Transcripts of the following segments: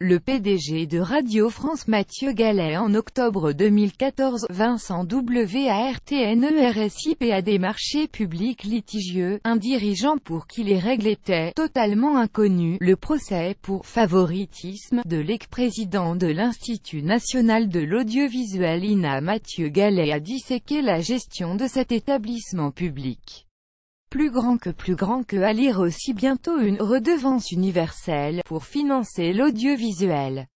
Le PDG de Radio France Mathieu Gallet en octobre 2014, Vincent WARTNERSIP a des marchés publics litigieux, un dirigeant pour qui les règles étaient totalement inconnues, le procès pour favoritisme de l'ex-président de l'Institut national de l'audiovisuel INA Mathieu Gallet a disséqué la gestion de cet établissement public plus grand que plus grand que à lire aussi bientôt une redevance universelle, pour financer l'audiovisuel.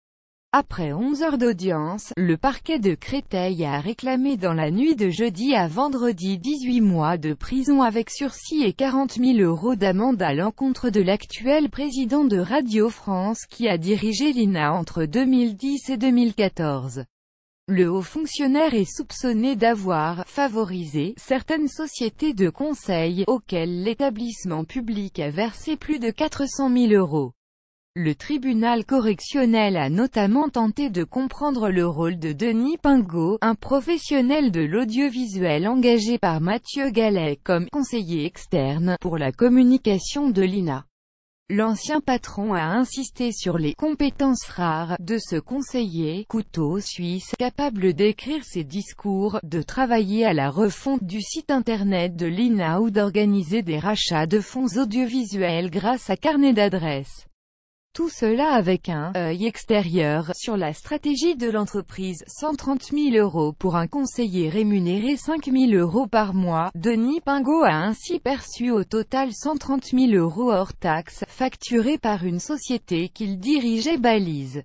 Après 11 heures d'audience, le parquet de Créteil a réclamé dans la nuit de jeudi à vendredi 18 mois de prison avec sursis et 40 000 euros d'amende à l'encontre de l'actuel président de Radio France qui a dirigé l'INA entre 2010 et 2014. Le haut fonctionnaire est soupçonné d'avoir favorisé certaines sociétés de conseil auxquelles l'établissement public a versé plus de 400 000 euros. Le tribunal correctionnel a notamment tenté de comprendre le rôle de Denis Pingot, un professionnel de l'audiovisuel engagé par Mathieu Gallet comme conseiller externe pour la communication de l'INA. L'ancien patron a insisté sur les compétences rares de ce conseiller couteau suisse capable d'écrire ses discours, de travailler à la refonte du site internet de l'INA ou d'organiser des rachats de fonds audiovisuels grâce à carnet d'adresses. Tout cela avec un œil extérieur sur la stratégie de l'entreprise, 130 000 euros pour un conseiller rémunéré 5 000 euros par mois. Denis Pingot a ainsi perçu au total 130 000 euros hors taxes, facturés par une société qu'il dirigeait Balise.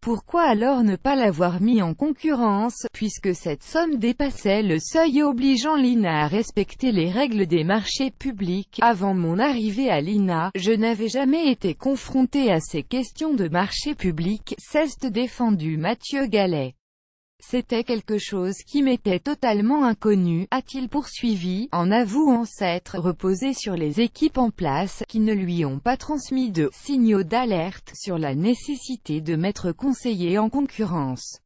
Pourquoi alors ne pas l'avoir mis en concurrence, puisque cette somme dépassait le seuil obligeant l'INA à respecter les règles des marchés publics Avant mon arrivée à l'INA, je n'avais jamais été confronté à ces questions de marché public, ceste défendu Mathieu Gallet. C'était quelque chose qui m'était totalement inconnu, a-t-il poursuivi, en avouant s'être reposé sur les équipes en place, qui ne lui ont pas transmis de « signaux d'alerte » sur la nécessité de mettre conseiller en concurrence.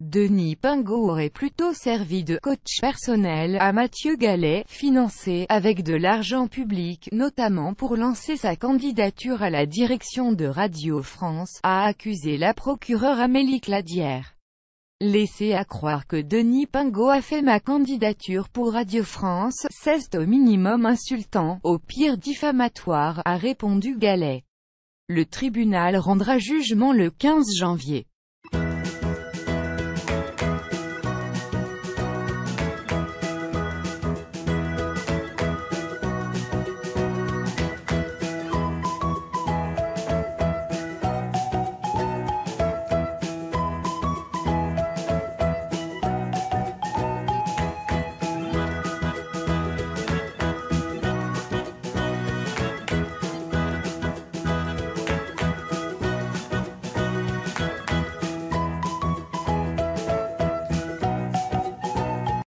Denis Pingot aurait plutôt servi de « coach personnel » à Mathieu Gallet, financé avec de l'argent public, notamment pour lancer sa candidature à la direction de Radio France, a accusé la procureure Amélie Cladière. « Laissez à croire que Denis Pingot a fait ma candidature pour Radio France, c'est au minimum insultant, au pire diffamatoire, a répondu Galais. Le tribunal rendra jugement le 15 janvier.